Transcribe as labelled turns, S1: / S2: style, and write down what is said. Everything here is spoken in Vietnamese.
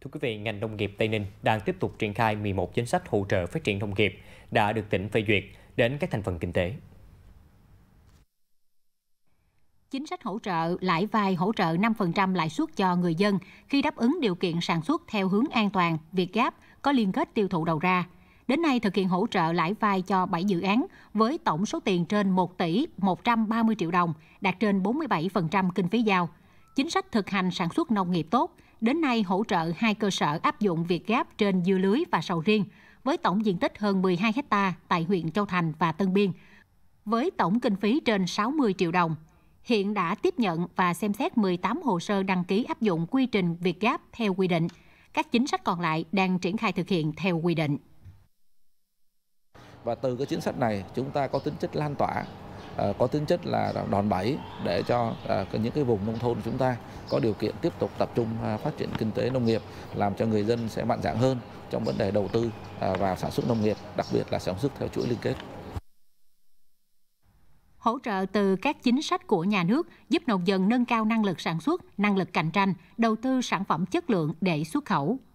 S1: Thưa quý vị, ngành nông nghiệp Tây Ninh đang tiếp tục triển khai 11 chính sách hỗ trợ phát triển nông nghiệp đã được tỉnh phê duyệt đến các thành phần kinh tế.
S2: Chính sách hỗ trợ lãi vay hỗ trợ 5% lãi suất cho người dân khi đáp ứng điều kiện sản xuất theo hướng an toàn, Việt Gáp có liên kết tiêu thụ đầu ra. Đến nay thực hiện hỗ trợ lãi vay cho 7 dự án với tổng số tiền trên 1 tỷ 130 triệu đồng, đạt trên 47% kinh phí giao, chính sách thực hành sản xuất nông nghiệp tốt, đến nay hỗ trợ hai cơ sở áp dụng việc gáp trên dưa lưới và sầu riêng, với tổng diện tích hơn 12 hecta tại huyện Châu Thành và Tân Biên, với tổng kinh phí trên 60 triệu đồng. Hiện đã tiếp nhận và xem xét 18 hồ sơ đăng ký áp dụng quy trình việc gáp theo quy định. Các chính sách còn lại đang triển khai thực hiện theo quy định.
S3: Và từ cái chính sách này, chúng ta có tính chất lan tỏa Ờ, có tính chất là đòn bẩy để cho ờ, những cái vùng nông thôn của chúng ta có điều kiện tiếp tục tập trung ờ, phát triển kinh tế nông nghiệp làm cho người dân sẽ mạnh dạng hơn trong vấn đề đầu tư vào sản xuất nông nghiệp đặc biệt là sản xuất theo chuỗi liên kết
S2: hỗ trợ từ các chính sách của nhà nước giúp nông dân nâng cao năng lực sản xuất, năng lực cạnh tranh, đầu tư sản phẩm chất lượng để xuất khẩu.